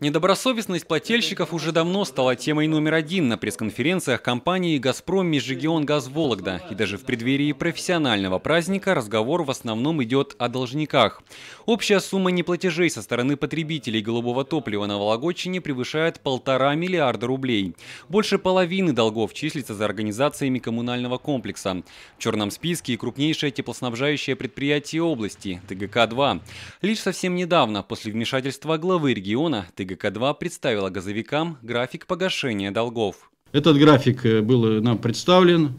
Недобросовестность плательщиков уже давно стала темой номер один на пресс-конференциях компании «Газпром Межрегион Газ Вологда». И даже в преддверии профессионального праздника разговор в основном идет о должниках. Общая сумма неплатежей со стороны потребителей голубого топлива на Вологодчине превышает полтора миллиарда рублей. Больше половины долгов числится за организациями коммунального комплекса. В черном списке и крупнейшее теплоснабжающее предприятие области – ТГК-2. Лишь совсем недавно, после вмешательства главы региона, ТГК-2 представила газовикам график погашения долгов. Этот график э, был э, нам представлен,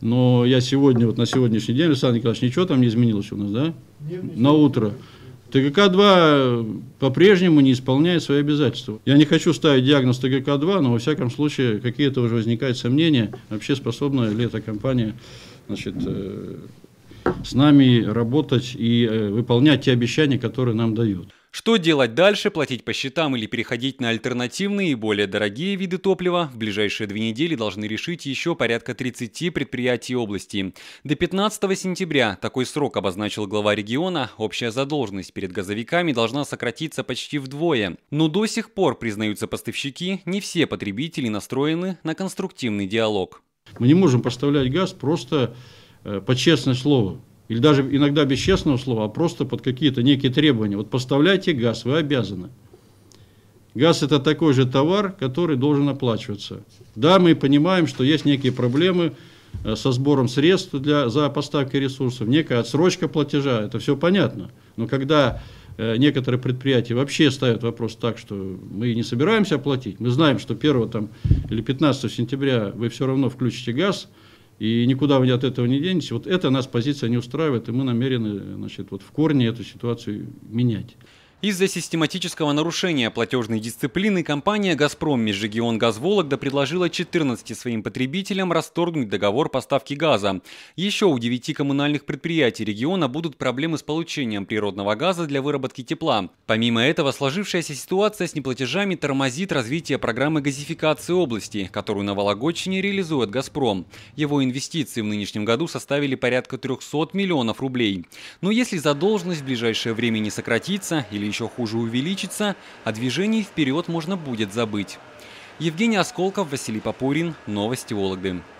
но я сегодня, вот на сегодняшний день, Александр Николаевич, ничего там не изменилось у нас, да? Нет, на утро. ТГК-2 э, по-прежнему не исполняет свои обязательства. Я не хочу ставить диагноз ТГК-2, но во всяком случае какие-то уже возникают сомнения, вообще способна ли эта компания значит, с нами работать и выполнять те обещания, которые нам дают. Что делать дальше, платить по счетам или переходить на альтернативные и более дорогие виды топлива, в ближайшие две недели должны решить еще порядка 30 предприятий области. До 15 сентября, такой срок обозначил глава региона, общая задолженность перед газовиками должна сократиться почти вдвое. Но до сих пор, признаются поставщики, не все потребители настроены на конструктивный диалог. Мы не можем поставлять газ просто э, по честное слово или даже иногда без честного слова, а просто под какие-то некие требования. Вот поставляйте газ, вы обязаны. Газ – это такой же товар, который должен оплачиваться. Да, мы понимаем, что есть некие проблемы э, со сбором средств для, за поставки ресурсов, некая отсрочка платежа, это все понятно. Но когда э, некоторые предприятия вообще ставят вопрос так, что мы не собираемся оплатить, мы знаем, что 1 там, или 15 сентября вы все равно включите газ – и никуда вы от этого не денетесь. Вот эта нас позиция не устраивает, и мы намерены значит, вот в корне эту ситуацию менять. Из-за систематического нарушения платежной дисциплины компания «Газпром» Межрегион Газ предложила 14 своим потребителям расторгнуть договор поставки газа. Еще у 9 коммунальных предприятий региона будут проблемы с получением природного газа для выработки тепла. Помимо этого, сложившаяся ситуация с неплатежами тормозит развитие программы газификации области, которую на Вологодчине реализует «Газпром». Его инвестиции в нынешнем году составили порядка 300 миллионов рублей. Но если задолженность в ближайшее время не сократится или еще хуже увеличится, а движений вперед можно будет забыть. Евгений Осколков, Василий Попурин. Новости Вологды.